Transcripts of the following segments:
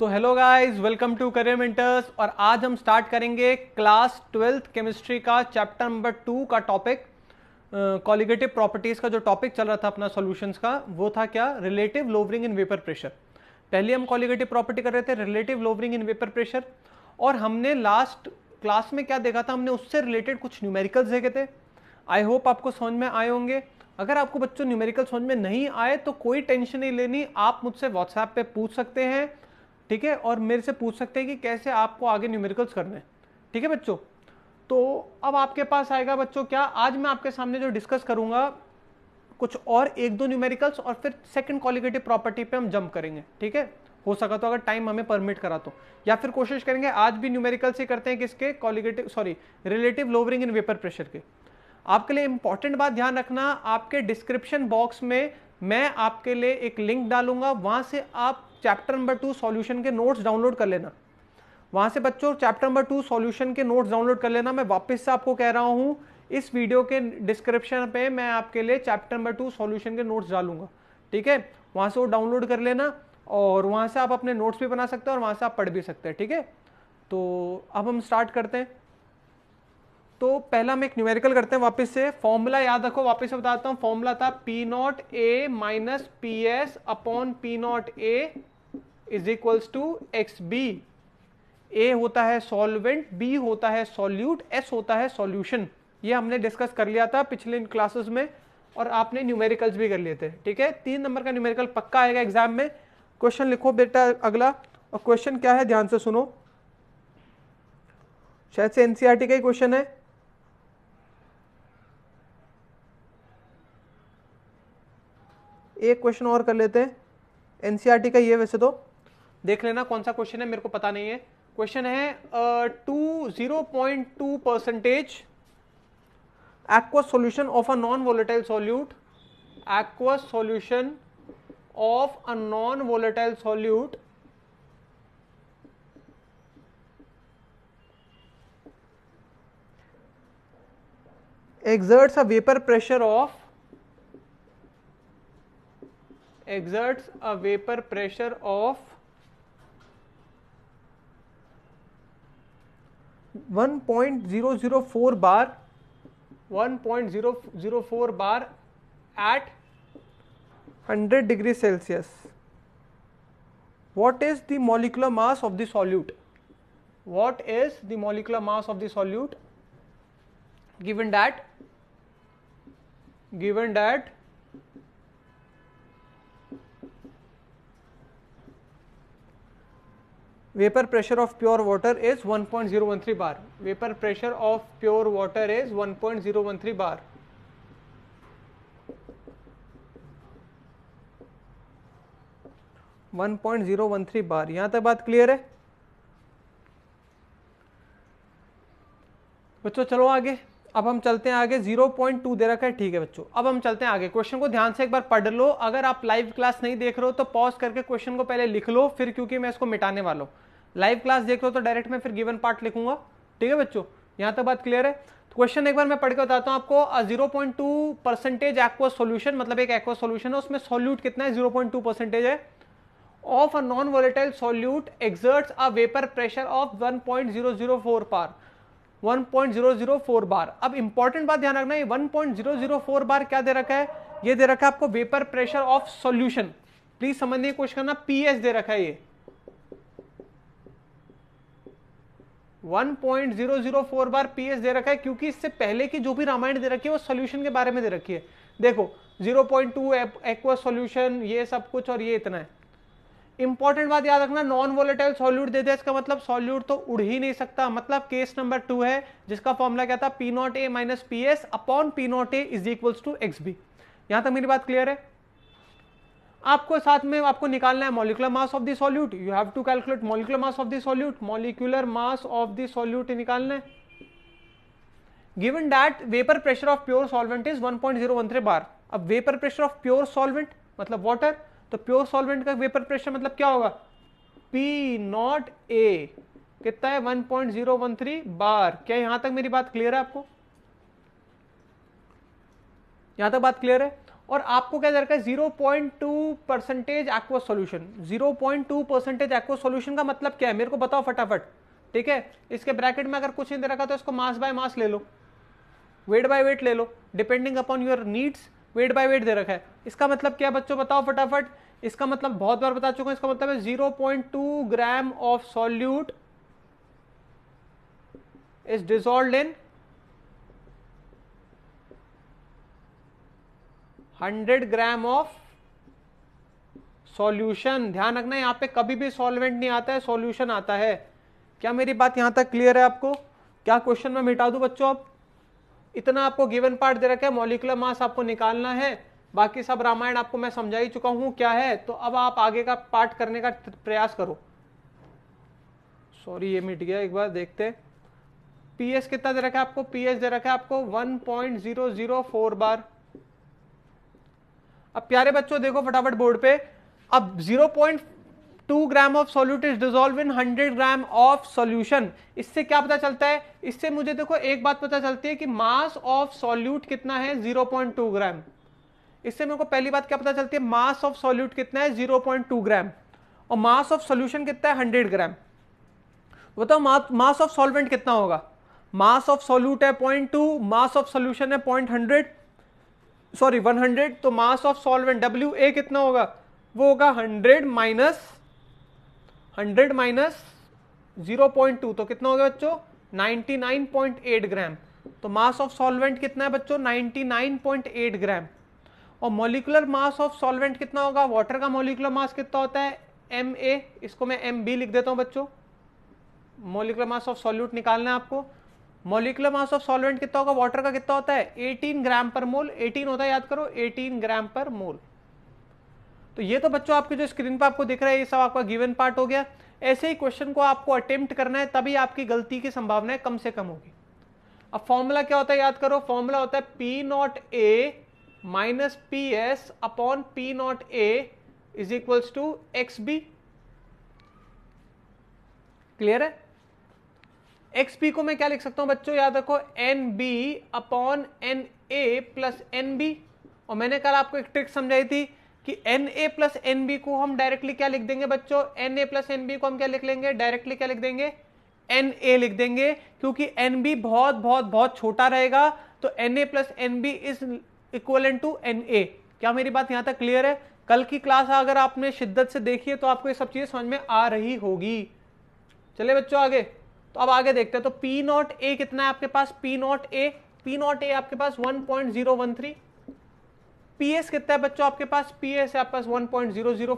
तो hello guys welcome to career mentors और आज हम स्टार्ट करेंगे क्लास ट्वेल्थ केमिस्ट्री का चैप्टर नंबर टू का टॉपिक कॉलिगेटिव प्रॉपर्टीज़ का जो टॉपिक चल रहा था अपना सॉल्यूशंस का वो था क्या relative lowering in vapour pressure पहले हम कॉलिगेटिव प्रॉपर्टी कर रहे थे relative lowering in vapour pressure और हमने लास्ट क्लास में क्या देखा था हमने उससे रिलेटेड कुछ न्यूमेरिकल्स देखे थे आई होप आपको समझ में आए होंगे अगर आपको बच्चों न्यूमेरिकल समझ में नहीं आए तो कोई टेंशन नहीं लेनी आप मुझसे व्हाट्सएप पे पूछ सकते हैं ठीक है और मेरे से पूछ सकते हैं कि कैसे आपको आगे न्यूमेरिकल्स करने हैं ठीक है बच्चों तो अब आपके पास आएगा बच्चों क्या आज मैं आपके सामने जो डिस्कस करूंगा कुछ और एक दो न्यूमेरिकल्स और फिर सेकंड क्वालिटेटिव प्रॉपर्टी पे हम जंप करेंगे ठीक है हो सका तो अगर टाइम हमें परमिट करा तो या फिर कोशिश करेंगे आज भी न्यूमेरिकल्स ही करते हैं किसके colligative sorry relative lowering in vapour pressure के आपके लिए इंपॉर्टेंट बात ध्यान रखना आपके डिस्क्रिप्शन बॉक्स में मैं आपके लिए एक लिंक डालूंगा वहां से आप चैप्टर नंबर टू सॉल्यूशन के नोट्स डाउनलोड कर लेना वहां से बच्चों चैप्टर नंबर टू सॉल्यूशन के नोट्स डाउनलोड कर लेना मैं वापस से आपको कह रहा हूँ इस वीडियो के डिस्क्रिप्शन पे मैं आपके लिए चैप्टर नंबर टू सॉल्यूशन के नोट्स डालूंगा ठीक है वहां से वो डाउनलोड कर लेना और वहां से आप अपने नोट्स भी बना सकते हैं और वहां से आप पढ़ भी सकते हैं ठीक है तो अब हम स्टार्ट करते हैं तो पहला हम एक न्यूमेरिकल करते हैं वापस से फॉर्मूला याद रखो वापस से बताता हूँ फॉर्मूला था P not A minus P S upon P not A is equals to X B A होता है सॉल्वेंट बी होता है सॉल्यूट एस होता है सॉल्यूशन ये हमने डिस्कस कर लिया था पिछले इन क्लासेस में और आपने न्यूमेरिकल्स भी कर लिए थे ठीक है तीन नंबर का न्यूमेरिकल पक्का आएगा एग्जाम में क्वेश्चन लिखो बेटा अगला और क्वेश्चन क्या है ध्यान से सुनो शायद से एनसीईआरटी e का ही क्वेश्चन है एक क्वेश्चन और कर लेते हैं एनसीईआरटी e का है वैसे तो देख लेना कौन सा क्वेश्चन है मेरे को पता नहीं है क्वेश्चन है two zero point two percentage aqua solution of a non volatile solute aqua solution of a non volatile solute exerts a vapour pressure of exerts a vapour pressure of 1.004 bar 1.004 bar at 100 degree Celsius. What is the molecular mass of the solute? What is the molecular mass of the solute? Given that, given that vapour pressure of pure water is 1.013 bar vapour pressure of pure water is one one point zero three bar one point zero one three bar यहां तक बात clear है बच्चों चलो आगे अब हम चलते हैं आगे 0.2 दे रखा है ठीक है बच्चों अब हम चलते हैं आगे क्वेश्चन को ध्यान से एक बार पढ़ लो अगर आप लाइव क्लास नहीं देख रहे हो तो पॉज करके क्वेश्चन को पहले लिख लो फिर क्योंकि मैं इसको मिटाने वाला हूँ लाइव क्लास देख लो तो डायरेक्ट मैं फिर गिवन पार्ट लिखूंगा ठीक है बच्चों यहाँ तक बात क्लियर है क्वेश्चन तो एक बार मैं पढ़ के बताता हूँ आपको zero point two percentage aqua solution मतलब एक एक्वा सोल्यूशन है उसमें सोल्यूट कितना है जीरो पॉइंट टू परसेंटेज है of a non volatile solute exerts a vapour pressure of one point zero zero four bar 1.004 bar अब इंपॉर्टेंट बात ध्यान रखना है 1.004 बार क्या दे रखा है ये दे रखा है आपको vapour pressure of solution please समझने की कोशिश करना पीएच दे रखा है ये 1.004 बार पीएच दे रखा है क्योंकि इससे पहले की जो भी रामायण दे रखी है वो सॉल्यूशन के बारे में दे रखी है देखो 0.2 एक्वा सॉल्यूशन ये सब कुछ और ये इतना है इंपॉर्टेंट बात याद रखना नॉन वोलेटाइल सॉल्यूट दे दिया इसका मतलब सॉल्यूट तो उड़ ही नहीं सकता मतलब केस नंबर टू है जिसका फॉर्मूला क्या था P not A minus P S upon P not A is equal to X B यहां तक मेरी बात क्लियर है आपको साथ में आपको निकालना है molecular mass of the solute you have to calculate molecular mass of the solute molecular mass of the solute निकालना है given that vapour pressure of pure solvent is 1.013 bar अब vapour pressure of pure solvent मतलब water तो pure solvent का vapour pressure मतलब क्या होगा P not A कितना है 1.013 बार क्या यहां तक मेरी बात क्लियर है आपको यहां तक बात क्लियर है और आपको क्या दरकार है 0.2 percentage aqua point two percentage aqua solution का मतलब क्या है मेरे को बताओ फटाफट ठीक है इसके ब्रैकेट में अगर कुछ नहीं दे रखा तो इसको मास बाय मास ले लो वेट बाय वेट ले लो depending upon your needs weight by weight दे रखा है इसका मतलब क्या बच्चों बताओ फटाफट इसका मतलब बहुत बार बता चुका हूं इसका मतलब है 0.2 gram of solute is dissolve in 100 gram of solution ध्यान रखना यहाँ पे कभी भी सॉल्वेंट नहीं आता है सॉल्यूशन आता है क्या मेरी बात यहां तक क्लियर है आपको क्या क्वेश्चन में मिटा दूं बच्चों अब इतना आपको गिवन पार्ट दे रखा है मॉलिकुलर मास आपको निकालना है बाकी सब रामायण आपको मैं समझा ही चुका हूं क्या है तो अब आप आगे का पाठ करने का प्रयास करो सॉरी ये मिट गया एक बार देखते पीएस कितना दे रखा है आपको पीएस दे रखा है आपको 1.004 बार अब प्यारे बच्चों देखो फटाफट बोर्ड पे अब 0.2 gram of solute is dissolve in 100 gram of solution इससे क्या पता चलता है इससे मुझे देखो एक बात पता चलती है कि मास ऑफ सॉल्यूट कितना है 0.2 ग्राम इससे मेरे को पहली बात क्या पता चलती है मास ऑफ सॉल्यूट कितना है 0.2 ग्राम और मास ऑफ सॉल्यूशन कितना है 100 ग्राम बताओ मास ऑफ सॉल्वेंट कितना होगा मास ऑफ सॉल्यूट है 0.2 मास ऑफ सॉल्यूशन है पॉइंट हंड्रेड सॉरी 100 तो mass of solvent W A कितना होगा वो होगा 100 माइनस 100 माइनस 0.2 तो कितना हो गया बच्चों 99.8 ग्राम तो मास ऑफ सॉल्वेंट कितना है बच्चों 99.8 ग्राम और मोलिकुलर मास ऑफ सॉल्वेंट कितना होगा वाटर का मोलिकुलर मास कितना होता है एम ए इसको मैं एम बी लिख देता हूं बच्चों मोलिकुलर मास ऑफ सॉल्यूट निकालना है आपको मोलिकुलर मास ऑफ सॉल्वेंट कितना होगा वाटर का कितना होता है 18 ग्राम पर मोल 18 होता है याद करो 18 ग्राम पर मोल तो ये तो बच्चों आपके जो स्क्रीन पर आपको दिख रहा है ये सब आपका गिवन पार्ट हो गया ऐसे ही क्वेश्चन को आपको अटेम्प्ट करना है तभी आपकी गलती की संभावना कम से कम होगी अब फॉर्मूला क्या होता है याद करो फॉर्मूला होता है P not A minus P S upon P not A is equals to X B clear है एक्स बी को मैं क्या लिख सकता हूं बच्चों याद रखो N B upon N A plus N B और मैंने कल आपको एक ट्रिक समझाई थी कि N A plus N B को हम डायरेक्टली क्या लिख देंगे बच्चों N A plus N B को हम क्या लिख लेंगे डायरेक्टली क्या लिख देंगे एन ए लिख देंगे क्योंकि एन बी बहुत बहुत बहुत छोटा रहेगा तो N A plus N B is equal to N A क्या मेरी बात यहां तक क्लियर है कल की क्लास अगर आपने शिद्दत से देखी है तो आपको ये सब चीज़ें समझ में आ रही होगी चले बच्चों आगे तो अब आगे देखते हैं तो पी नॉट ए कितना है आपके पास P not A P not A आपके पास 1.013 एस कितना है बच्चों आपके पास एस है आपके पास one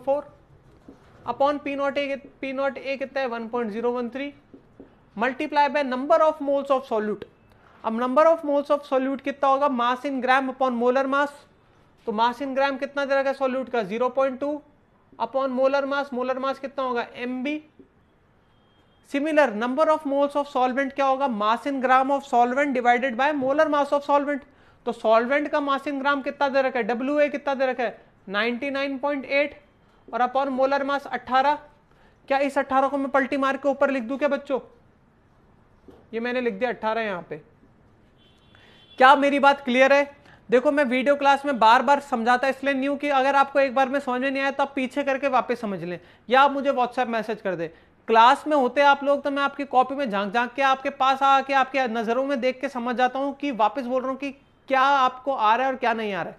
four upon P not A P not A कितना है three multiply by number of moles of solute अब number of moles of solute कितना होगा mass in gram upon molar मास तो मास इन ग्राम कितना दे रखा है सॉल्यूट का 0.2 upon molar mass molar mass कितना होगा M B similar number of moles of solvent क्या होगा mass in gram of solvent divided by molar mass of solvent तो सॉल्वेंट का मास इन ग्राम कितना दे रखा है डब्ल्यू ए कितना दे रखा है 99.8 और अपॉन मोलर मास 18 क्या इस 18 को मैं पल्टी मार के ऊपर लिख दूं क्या बच्चों ये मैंने लिख दिया 18 यहां पे क्या मेरी बात क्लियर है देखो मैं वीडियो क्लास में बार बार समझाता इसलिए नहीं कि अगर आपको एक बार में समझ में नहीं आया तो आप पीछे करके वापस समझ लें या आप मुझे व्हाट्सएप मैसेज कर दे क्लास में होते आप लोग तो मैं आपकी कॉपी में झांक झांक के आपके पास आके आपके नज़रों में देख के समझ जाता हूँ कि वापस बोल रहा हूँ कि क्या आपको आ रहा है और क्या नहीं आ रहा है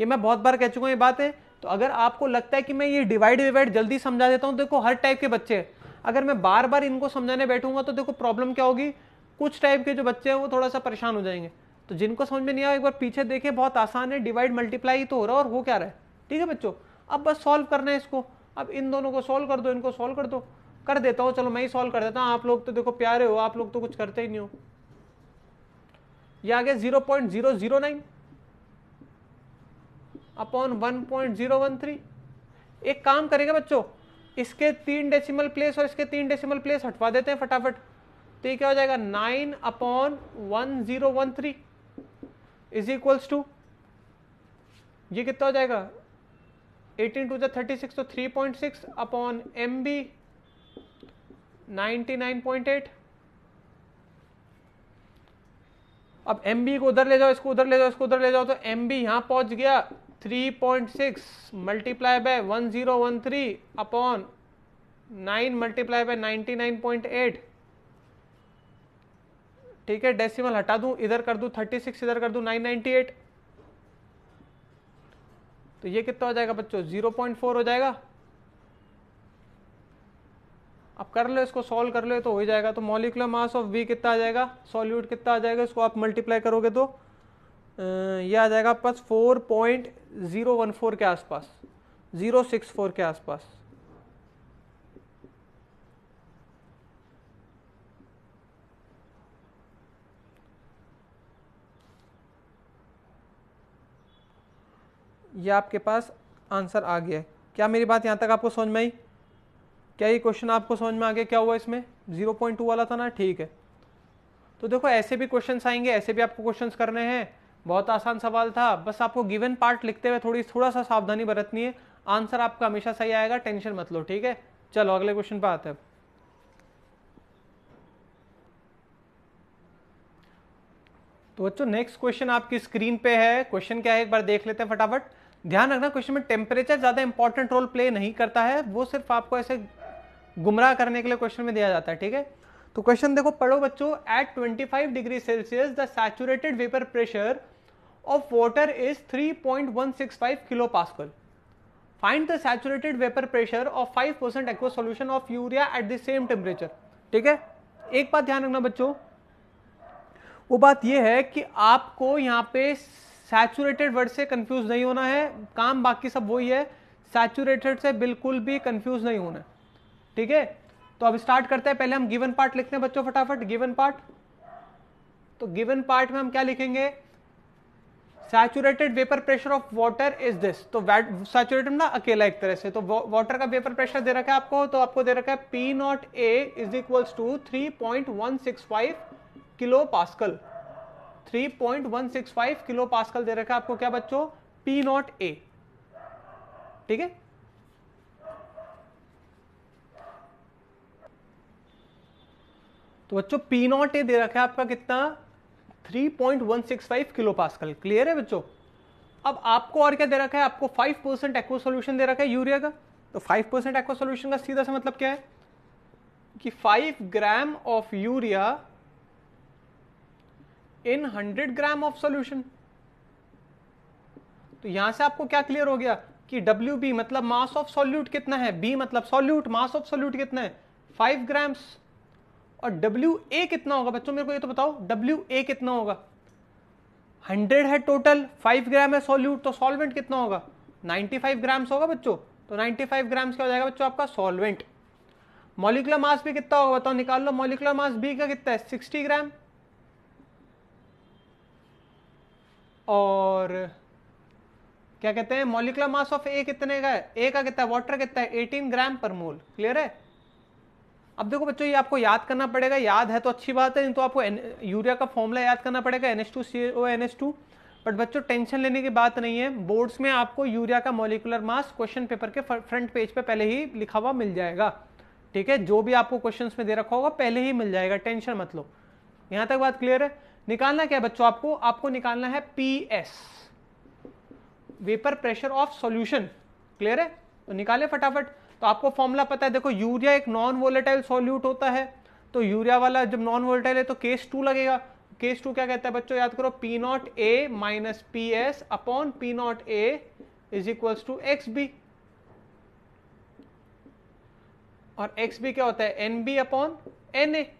ये मैं बहुत बार कह चुका हूँ ये बात है तो अगर आपको लगता है कि मैं ये डिवाइड विवाइड जल्दी समझा देता हूँ देखो हर टाइप के बच्चे अगर मैं बार बार इनको समझाने बैठूंगा तो देखो प्रॉब्लम क्या होगी कुछ टाइप के जो बच्चे हैं वो थोड़ा सा परेशान हो जाएंगे तो जिनको समझ में नहीं आया एक बार पीछे देखें बहुत आसान है डिवाइड मल्टीप्लाई तो हो रहा है और हो क्या रहा है ठीक है बच्चों अब बस सॉल्व करना है इसको अब इन दोनों को सॉल्व कर दो इनको सॉल्व कर दो कर देता हूँ चलो मैं ही सॉल्व कर देता हूँ आप लोग तो देखो प्यारे हो आप लोग तो कुछ करते ही नहीं हो या आ गया zero point zero zero nine upon one point zero one three एक काम करेंगे बच्चों इसके तीन डेसिमल प्लेस और इसके तीन डेसिमल प्लेस हटवा देते हैं फटाफट तो ये क्या हो जाएगा nine upon one zero one three is equals to ये कितना हो जाएगा 18 टू जो थर्टी सिक्स तो three point six upon M B ninety nine point eight अब एम बी को उधर ले जाओ इसको उधर ले जाओ इसको उधर ले जाओ तो एम बी यहां पहुंच गया 3.6 point six multiply by one zero one three upon nine multiply by ninety nine point eight ठीक है डेसिमल हटा दूं इधर कर दूं 36 इधर कर दूं 998 तो ये कितना हो जाएगा बच्चों 0.4 हो जाएगा अब कर लो इसको सॉल्व कर लो तो हो ही जाएगा तो मॉलिकुलर मास ऑफ बी कितना आ जाएगा सॉल्यूट कितना आ जाएगा इसको आप मल्टीप्लाई करोगे तो ये आ जाएगा आपके पास 4.014 के आसपास 064 के आसपास ये आपके पास आंसर आ गया है क्या मेरी बात यहाँ तक आपको समझ में आई क्या ये क्वेश्चन आपको समझ में आ गया क्या हुआ इसमें जीरो पॉइंट टू वाला था ना ठीक है तो देखो ऐसे भी क्वेश्चन आएंगे ऐसे भी आपको क्वेश्चन करने हैं बहुत आसान सवाल था बस आपको गिवन पार्ट लिखते हुए थोड़ी थोड़ा सा सावधानी बरतनी है आंसर आपका हमेशा सही आएगा टेंशन मत लो ठीक है चलो अगले क्वेश्चन पर आते हैं तो बच्चों नेक्स्ट क्वेश्चन आपकी स्क्रीन पे है क्वेश्चन क्या है एक बार देख लेते हैं फटाफट ध्यान रखना क्वेश्चन में टेम्परेचर ज़्यादा इंपॉर्टेंट रोल प्ले नहीं करता है वो सिर्फ आपको ऐसे गुमराह करने के लिए क्वेश्चन में दिया जाता है ठीक है तो क्वेश्चन देखो पढ़ो बच्चों at 25 degree Celsius the saturated vapour pressure of water is 3.165 kilo pascal find the saturated vapour pressure of 5% percent aqueous solution of urea at the same temperature ठीक है एक बात ध्यान रखना बच्चों वो बात ये है कि आपको यहाँ पे सैचुरेटेड वर्ड से कंफ्यूज नहीं होना है काम बाकी सब वही है सैचुरेटेड से बिल्कुल भी कंफ्यूज नहीं होना ठीक है तो अब स्टार्ट करते हैं पहले हम गिवन पार्ट लिखते हैं बच्चों फटाफट गिवन पार्ट तो गिवन पार्ट में हम क्या लिखेंगे saturated vapour pressure of water is this तो सैचुरेटेड ना अकेला एक तरह से तो वाटर का वेपर प्रेशर दे रखा है आपको तो आपको दे रखा है P not A is equals to three point one six five kilo pascal 3.165 kilo pascal दे रखा है आपको क्या बच्चों पी नॉट ए ठीक है तो बच्चों पी नॉट ए दे रखा है आपका कितना 3.165 किलो पास्कल क्लियर है बच्चों अब आपको और क्या दे रखा है आपको 5% परसेंट एक्वा सोल्यूशन दे रखा है यूरिया का तो 5% परसेंट एक्वा सोल्यूशन का सीधा सा मतलब क्या है कि 5 gram of urea in hundred gram of solution तो यहां से आपको क्या क्लियर हो गया कि डब्ल्यू बी मतलब मास ऑफ सोल्यूट कितना है बी मतलब सोल्यूट मास ऑफ सोल्यूट कितना है फाइव ग्राम्स और डब्ल्यू ए कितना होगा बच्चों मेरे को ये तो बताओ डब्ल्यू ए कितना होगा हंड्रेड है टोटल फाइव ग्राम है सोल्यूट तो सॉल्वेंट कितना होगा नाइन्टी फाइव ग्राम्स होगा बच्चों तो नाइन्टी फाइव ग्राम्स क्या हो जाएगा बच्चों आपका सॉल्वेंट मॉलिकुलर मास भी कितना होगा बताओ निकाल लो मॉलिकुलर मास बी का कितना है सिक्सटी ग्राम और क्या कहते हैं मोलिकुलर मास ऑफ ए कितने का है ए का कितना है वाटर कितना है 18 ग्राम पर मोल क्लियर है अब देखो बच्चों ये आपको याद करना पड़ेगा याद है तो अच्छी बात है नहीं तो आपको यूरिया का फॉर्मूला याद करना पड़ेगा N S two C O N S two but बच्चों टेंशन लेने की बात नहीं है बोर्ड्स में आपको यूरिया का मोलिकुलर मास क्वेश्चन पेपर के फ्रंट पेज पे पहले ही लिखा हुआ मिल जाएगा ठीक है जो भी आपको क्वेश्चन में दे रखा होगा पहले ही मिल जाएगा टेंशन मत लो यहाँ तक बात क्लियर है निकालना क्या है बच्चों आपको आपको निकालना है P S vapour pressure of solution clear है तो निकाले फटाफट तो आपको फॉर्मूला पता है देखो यूरिया एक नॉन वोलेटाइल सॉल्यूट होता है तो यूरिया वाला जब नॉन वोलेटाइल है तो केस टू लगेगा केस टू क्या कहता है बच्चों याद करो P not A minus P S upon P not A is equals to X B और एक्स बी क्या होता है N B upon N A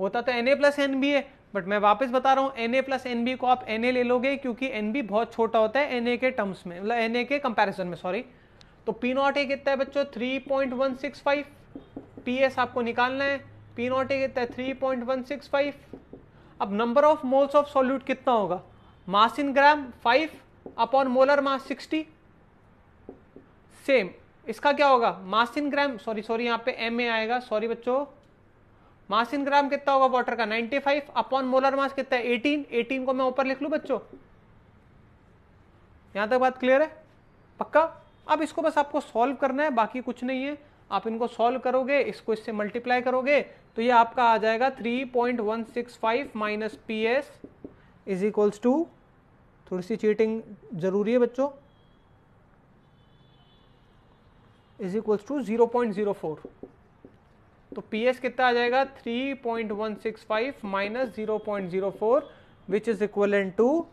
होता तो N A plus N B है बट मैं वापस बता रहा हूँ N A plus N B को आप एन ए ले लोगे क्योंकि एन बी बहुत छोटा होता है एन ए के टर्म्स में मतलब एन ए के कंपेरिजन में सॉरी तो पी नॉट ए कितना है बच्चों three point one six five P S आपको निकालना है पी नॉट ए कितना है three point one six five अब number of moles of solute कितना होगा mass in gram five upon molar mass sixty same इसका क्या होगा mass in gram sorry sorry यहाँ पे एम ए आएगा सॉरी बच्चों मास इन ग्राम कितना होगा वाटर का 95 फाइव अपॉन मोलर मास कितना है 18 18 को मैं ऊपर लिख लू बच्चों यहां तक बात क्लियर है पक्का अब इसको बस आपको सॉल्व करना है बाकी कुछ नहीं है आप इनको सॉल्व करोगे इसको इससे मल्टीप्लाई करोगे तो ये आपका आ जाएगा 3.165 point one six five minus P S is equals to थोड़ी सी चीटिंग जरूरी है बच्चों is equals to zero point zero four तो पी एस कितना आ जाएगा 3.165 point one six five minus zero point zero four which is equivalent to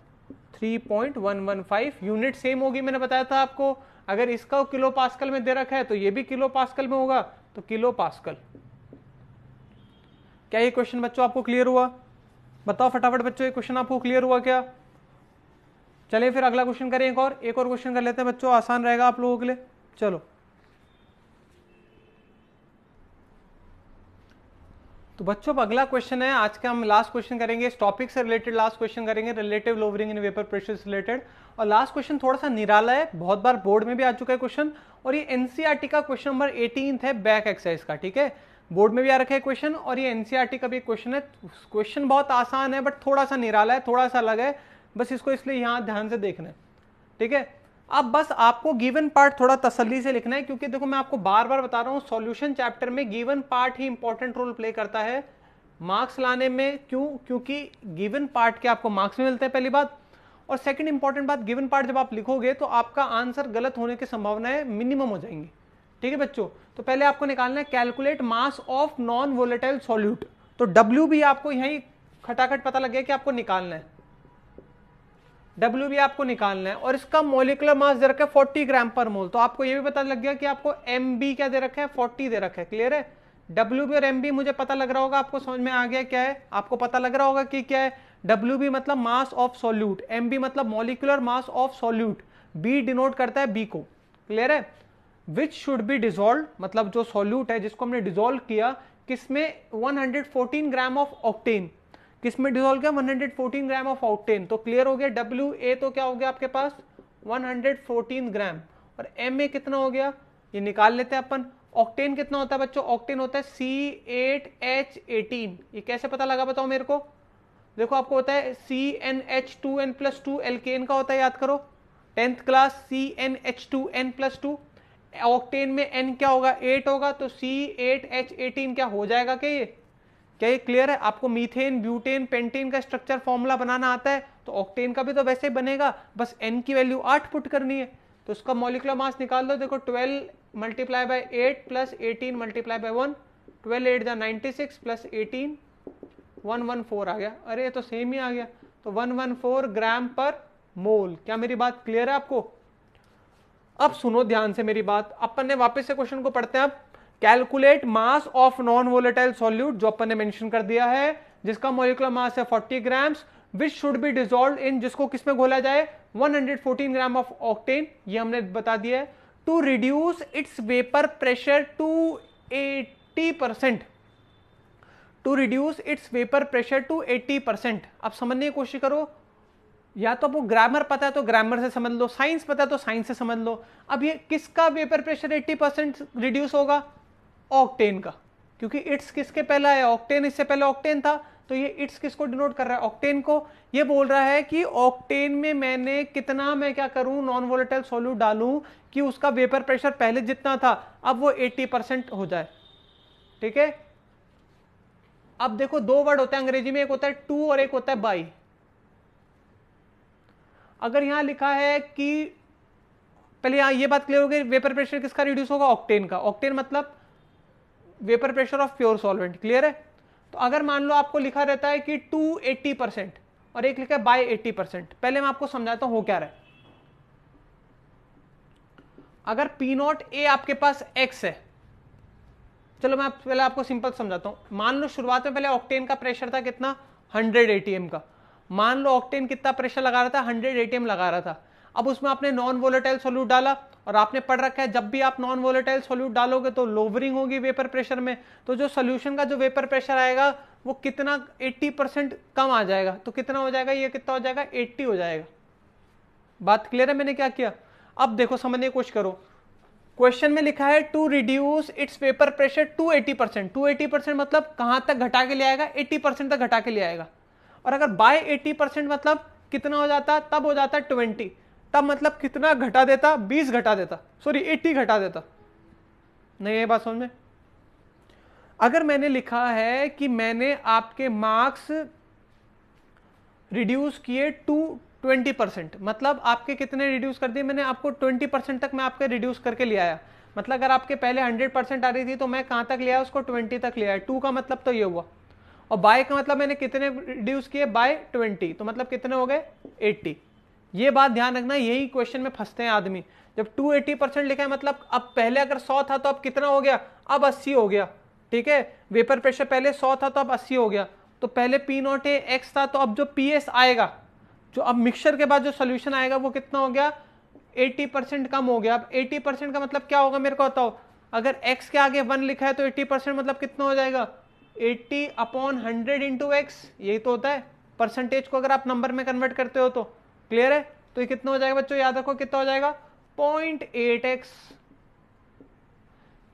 five unit same होगी मैंने बताया था आपको अगर इसका किलो पास्कल में दे रखा है तो ये भी किलो पास्कल में होगा तो किलो पास्कल क्या ये क्वेश्चन बच्चों आपको क्लियर हुआ बताओ फटाफट बच्चों ये क्वेश्चन आपको क्लियर हुआ क्या चलिए फिर अगला क्वेश्चन करें एक और एक और क्वेश्चन कर लेते हैं बच्चों आसान रहेगा आप लोगों के लिए चलो तो बच्चों अगला क्वेश्चन है आज का हम लास्ट क्वेश्चन करेंगे इस टॉपिक से रिलेटेड लास्ट क्वेश्चन करेंगे relative lowering in vapour pressure से रिलेटेड और लास्ट क्वेश्चन थोड़ा सा निराला है बहुत बार बोर्ड में भी आ चुका है क्वेश्चन और ये एनसीआरटी e का क्वेश्चन नंबर एटीन है बैक एक्सरसाइज का ठीक है बोर्ड में भी आ रखा है क्वेश्चन और ये एनसीआरटी e का भी क्वेश्चन है क्वेश्चन बहुत आसान है बट थोड़ा सा निराला है थोड़ा सा अलग है बस इसको इसलिए यहाँ ध्यान से देखना है ठीक है अब बस आपको गिवन पार्ट थोड़ा तसल्ली से लिखना है क्योंकि देखो मैं आपको बार बार बता रहा हूँ सॉल्यूशन चैप्टर में गिवन पार्ट ही इंपॉर्टेंट रोल प्ले करता है मार्क्स लाने में क्यों क्योंकि गिवन पार्ट के आपको मार्क्स मिलते हैं पहली बात और सेकंड इंपॉर्टेंट बात गिवन पार्ट जब आप लिखोगे तो आपका आंसर गलत होने की संभावनाएं मिनिमम हो जाएंगी ठीक है बच्चों तो पहले आपको निकालना है calculate mass of non volatile solute तो डब्ल्यू भी आपको यहीं खटाखट पता लग गया कि आपको निकालना है डब्ल्यू भी आपको निकालना है और इसका मोलिकुलर मास दे रखा है फोर्टी ग्राम पर मोल तो आपको ये भी पता लग गया कि आपको एम बी क्या दे रखा है फोर्टी दे रखा है क्लियर है डब्ल्यू बी और एम बी मुझे पता लग रहा होगा आपको समझ में आ गया क्या है आपको पता लग रहा होगा कि क्या है डब्ल्यू बी मतलब mass of solute M B मतलब molecular mass of solute B denote करता है बी को क्लियर है विच शुड बी डिजोल्व मतलब जो सोल्यूट है जिसको हमने डिजोल्व किया किसमें 114 ग्राम ऑफ ऑक्टेन किस में डिजोल्व किया 114 ग्राम ऑफ ऑक्टेन तो क्लियर हो गया डब्ल्यू ए तो क्या हो गया आपके पास 114 ग्राम और एम ए कितना हो गया ये निकाल लेते हैं अपन ऑक्टेन कितना होता है बच्चों ऑक्टेन होता है सी एट एच एटीन ये कैसे पता लगा बताओ मेरे को देखो आपको होता है C N H two N plus two alkane का होता है याद करो tenth class C N H two N plus two octane में एन क्या होगा एट होगा तो सी एट एच एटीन क्या हो जाएगा क्या ये क्या ये क्लियर है आपको मीथेन ब्यूटेन पेंटेन का स्ट्रक्चर फॉर्मूला बनाना आता है तो ऑक्टेन का भी तो वैसे ही बनेगा बस एन की वैल्यू आठ पुट करनी है तो उसका मोलिकुलर मास निकाल दो देखो twelve multiply by eight plus eighteen multiply by one twelve eight दा ninety six plus eighteen one one four आ गया अरे तो सेम ही आ गया तो वन वन फोर ग्राम पर मोल क्या मेरी बात क्लियर है आपको अब सुनो ध्यान से मेरी बात अपन ने वापस से क्वेश्चन को पढ़ते हैं अब calculate mass of non volatile solute जो अपन ने मेंशन कर दिया है जिसका मोलिकुलर मास है 40 grams which should be dissolve in जिसको किसमें घोला जाए 114 ग्राम ऑफ ऑक्टेन ये हमने बता दिया है to reduce its vapour pressure to 80 percent to reduce its vapour pressure to 80 percent आप समझने की कोशिश करो या तो आपको ग्रामर पता है तो ग्रामर से समझ लो साइंस पता है तो साइंस से समझ लो अब ये किसका वेपर प्रेशर 80 परसेंट रिड्यूस होगा ऑक्टेन का क्योंकि इट्स किसके पहले आया ऑक्टेन इससे पहले ऑक्टेन था तो ये इट्स किसको डिनोट कर रहा है ऑक्टेन को ये बोल रहा है कि ऑक्टेन में मैंने कितना मैं क्या करूं नॉन वोलेटाइल सॉल्यूट डालूं कि उसका वेपर प्रेशर पहले जितना था अब वो 80 परसेंट हो जाए ठीक है अब देखो दो वर्ड होते हैं अंग्रेजी में एक होता है टू और एक होता है बाई अगर यहां लिखा है कि पहले यहां ये बात क्लियर होगी वेपर प्रेशर किसका रिड्यूस होगा ऑक्टेन का ऑक्टेन मतलब vapour pressure of pure solvent clear है तो अगर मान लो आपको लिखा रहता है कि 280 परसेंट और एक लिखा है बाय 80 परसेंट पहले मैं आपको समझाता हूं हो क्या रहा है अगर पी नॉट ए आपके पास एक्स है चलो मैं पहले आपको सिंपल समझाता हूं मान लो शुरुआत में पहले ऑक्टेन का प्रेशर था कितना 100 एटीएम का मान लो ऑक्टेन कितना प्रेशर लगा रहा था 100 एटीएम लगा रहा था अब उसमें आपने नॉन वोलेटाइल सोल्यूट डाला और आपने पढ़ रखा है जब भी आप नॉन वोलेटाइल सोल्यूट डालोगे तो लोवरिंग होगी वेपर प्रेशर में तो जो सोल्यूशन का जो वेपर प्रेशर आएगा वो कितना 80 परसेंट कम आ जाएगा तो कितना हो जाएगा ये कितना हो जाएगा 80 हो जाएगा बात क्लियर है मैंने क्या किया अब देखो समझने की कोशिश करो क्वेश्चन में लिखा है to reduce its vapour pressure to eighty percent to eighty percent मतलब कहाँ तक घटा के ले आएगा एट्टी परसेंट तक घटा के ले आएगा और अगर बाय एटी परसेंट मतलब कितना हो जाता तब हो जाता ट्वेंटी तब मतलब कितना घटा देता बीस घटा देता सॉरी एट्टी घटा देता नहीं है बात समझ में अगर मैंने लिखा है कि मैंने आपके मार्क्स रिड्यूस किए टू ट्वेंटी परसेंट मतलब आपके कितने रिड्यूस कर दिए मैंने आपको ट्वेंटी परसेंट तक मैं आपके रिड्यूस करके ले आया मतलब अगर आपके पहले हंड्रेड परसेंट आ रही थी तो मैं कहाँ तक ले आया उसको ट्वेंटी तक ले आया टू का मतलब तो ये हुआ और बाय का मतलब मैंने कितने रिड्यूस किए बाय ट्वेंटी तो मतलब कितने हो गए एट्टी ये बात ध्यान रखना यही क्वेश्चन में फंसते हैं आदमी जब 280 परसेंट लिखा है मतलब अब पहले अगर 100 था तो अब कितना हो गया अब 80 हो गया ठीक है वेपर प्रेशर पहले 100 था तो अब 80 हो गया तो पहले पी नॉट ए एक्स था तो अब जो पी एस आएगा जो अब मिक्सचर के बाद जो सोल्यूशन आएगा वो कितना हो गया 80 परसेंट कम हो गया अब 80 परसेंट का मतलब क्या होगा मेरे को बताओ अगर एक्स के आगे वन लिखा है तो एट्टी मतलब कितना हो जाएगा एट्टी अपॉन हंड्रेड इंटू यही तो होता है परसेंटेज को अगर आप नंबर में कन्वर्ट करते हो तो क्लियर है तो ये कितना हो जाएगा बच्चों याद रखो कितना हो जाएगा पॉइंट एट एक्स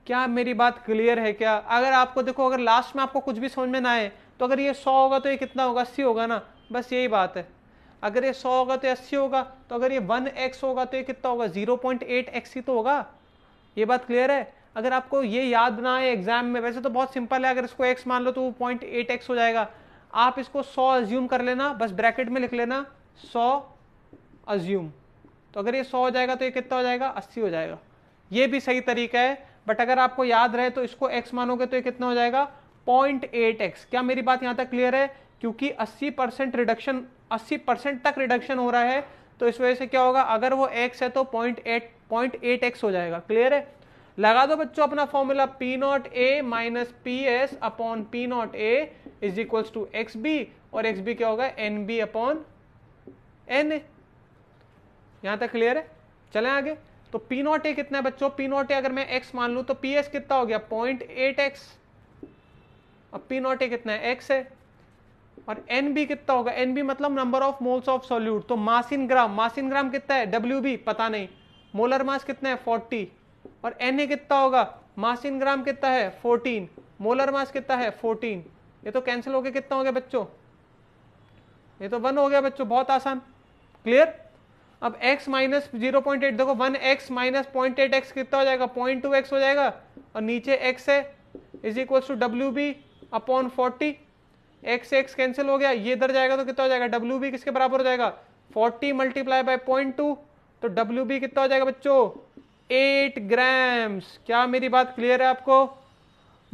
क्या मेरी बात क्लियर है क्या अगर आपको देखो अगर लास्ट में आपको कुछ भी समझ में ना आए तो अगर ये सौ होगा तो ये कितना होगा अस्सी होगा ना बस यही बात है अगर ये सौ होगा तो अस्सी होगा तो अगर ये वन एक्स होगा तो ये कितना होगा जीरो पॉइंट एट एक्स ही तो होगा ये बात क्लियर है अगर आपको ये याद ना आए एग्जाम में वैसे तो बहुत सिंपल है अगर इसको एक्स मान लो तो वो पॉइंट एट एक्स हो जाएगा आप इसको सौ एज्यूम कर लेना बस ब्रैकेट में लिख लेना सौ अज्यूम तो अगर ये सौ हो जाएगा तो ये कितना हो जाएगा अस्सी हो जाएगा ये भी सही तरीका है बट अगर आपको याद रहे तो इसको एक्स मानोगे तो ये कितना हो जाएगा पॉइंट एट एक्स क्या मेरी बात यहाँ तक क्लियर है क्योंकि अस्सी परसेंट रिडक्शन अस्सी परसेंट तक रिडक्शन हो रहा है तो इस वजह से क्या होगा अगर वो एक्स है तो point eight point eight X हो जाएगा क्लियर है लगा दो बच्चों अपना formula P not A minus P S upon P not A is equals to X B और एक्स बी क्या होगा एन बी अपॉन एन यहां तक क्लियर है चले आगे तो पी नॉट ए कितना है बच्चों पी नॉट ए अगर मैं एक्स मान लू तो पी एस कितना हो गया पॉइंट एट एक्स अब पी नॉट ए कितना है एक्स है और एन बी कितना होगा एन बी मतलब number of moles of solute तो mass in gram mass in ग्राम कितना है डब्ल्यू बी पता नहीं मोलर मास कितना है फोर्टी और एन ए कितना होगा मास इन ग्राम कितना है फोर्टीन मोलर मास कितना है फोर्टीन ये तो कैंसिल हो गया कितना हो गया बच्चों ये तो वन हो गया बच्चों बहुत आसान क्लियर अब x minus zero point eight देखो one X minus point eight X कितना हो जाएगा पॉइंट टू एक्स हो जाएगा और नीचे x है is equals to W B upon forty X X cancel हो गया ये इधर जाएगा तो कितना हो जाएगा डब्ल्यू बी किसके बराबर हो जाएगा forty multiply by point two तो डब्ल्यू बी कितना हो जाएगा बच्चों एट ग्राम्स क्या मेरी बात क्लियर है आपको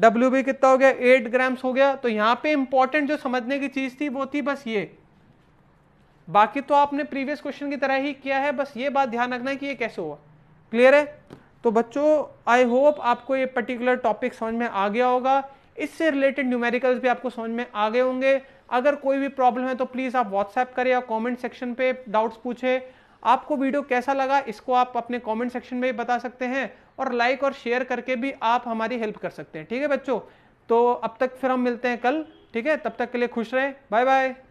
डब्ल्यू बी कितना हो गया एट ग्राम्स हो गया तो यहाँ पे इंपॉर्टेंट जो समझने की चीज़ थी वो थी बस ये बाकी तो आपने प्रीवियस क्वेश्चन की तरह ही किया है बस ये बात ध्यान रखना है कि ये कैसे हुआ क्लियर है तो बच्चों आई होप आपको ये पर्टिकुलर टॉपिक समझ में आ गया होगा इससे रिलेटेड न्यूमेरिकल्स भी आपको समझ में आ गए होंगे अगर कोई भी प्रॉब्लम है तो प्लीज़ आप व्हाट्सएप करें या कॉमेंट सेक्शन पे डाउट्स पूछे आपको वीडियो कैसा लगा इसको आप अपने कॉमेंट सेक्शन में बता सकते हैं और लाइक और शेयर करके भी आप हमारी हेल्प कर सकते हैं ठीक है बच्चों तो अब तक फिर हम मिलते हैं कल ठीक है तब तक के लिए खुश रहें बाय बाय